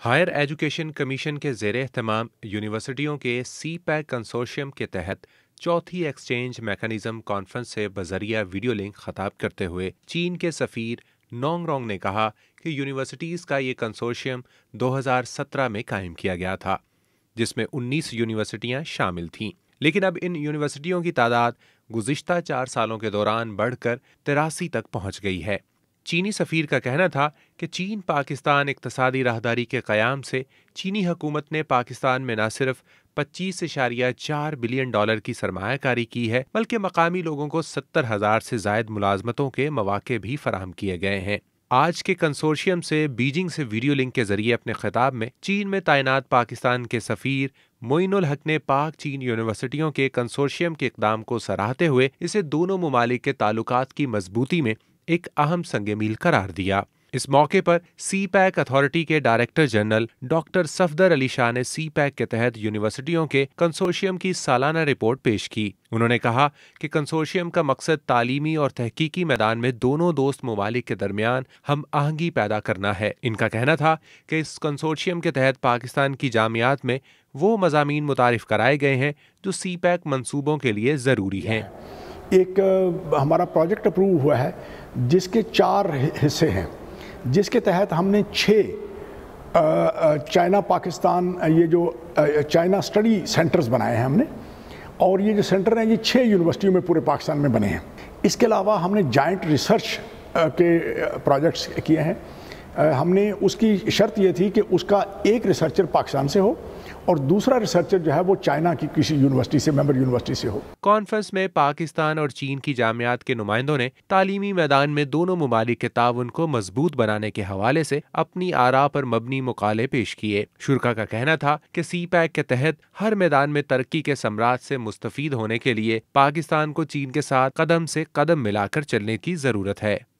higher education commission के जेर अहतमाम यूनिवर्सिटियों के सी पैक कंसोर्शियम के तहत चौथी एक्सचेंज मेकनिज़म कॉन्फ्रेंस से बजरिया वीडियो लिंक खताब करते हुए चीन के सफ़ीर नोंग रोंग ने कहा कि यूनिवर्सिटीज़ का ये कंसोर्शियम 2017 में कायम किया गया था जिसमें 19 यूनिवर्सिटियां शामिल थीं लेकिन अब इन यूनिवर्सिटियों की तादाद गुज्त चार सालों के दौरान बढ़कर तिरासी तक पहुँच गई है चीनी सफ़ीर का कहना था कि चीन पाकिस्तान इकतसादी राहदारी के क़्याम से चीनी हकूमत ने पाकिस्तान में न सिर्फ पच्चीस इशारिया चार बिलियन डॉलर की सरमाकारी की है बल्कि मकामी लोगों को सत्तर हज़ार से जायद मुलाजमतों के मौाक़े भी फराहम किए गए हैं आज के कंसोर्शियम से बीजिंग से वीडियो लिंक के जरिए अपने खिताब में चीन में तैनात पाकिस्तान के सफ़ीर मोइनुल हक ने पाक चीन यूनिवर्सिटियों के कंसोर्शियम के इकदाम को सराहते हुए इसे दोनों ममालिक के तलुक़ की मजबूती में एक अहम मील करार दिया इस मौके पर सी पैक अथॉरिटी के director general doctor Safdar Ali Shah ने सी पैक के तहत यूनिवर्सिटियों के कंसोशियम की सालाना रिपोर्ट पेश की उन्होंने कहा कि कंसोशियम का मकसद तालीमी और तहकीकी मैदान में दोनों दोस्त ममालिक के दरमियान हम आहंगी पैदा करना है इनका कहना था कि इस कंसोशियम के तहत पाकिस्तान की जामियात में वो मजामी मुतारफ कराए गए हैं जो सी पैक मनसूबों के लिए ज़रूरी हैं एक हमारा प्रोजेक्ट अप्रूव हुआ है जिसके चार हिस्से हैं जिसके तहत हमने छः चाइना पाकिस्तान ये जो चाइना स्टडी सेंटर्स बनाए हैं हमने और ये जो सेंटर हैं ये छः यूनिवर्सिटियों में पूरे पाकिस्तान में बने हैं इसके अलावा हमने जॉइंट रिसर्च के प्रोजेक्ट्स किए हैं हमने उसकी शर्त ये थी कि उसका एक रिसर्चर पाकिस्तान से हो और दूसरा रिसर्चर जो है वो चाइना की किसी यूनिवर्सिटी से मेंबर यूनिवर्सिटी से हो कॉन्फ्रेंस में पाकिस्तान और चीन की जामियात के नुमाइंदों ने तालीमी मैदान में दोनों ममालिक के ताउन को मजबूत बनाने के हवाले से अपनी आरा पर मबनी मकाले पेश किए शुरा का कहना था कि सी पैक के तहत हर मैदान में तरक्की के सम्राट से मुस्तफ़ होने के लिए पाकिस्तान को चीन के साथ कदम से कदम मिलाकर चलने की ज़रूरत है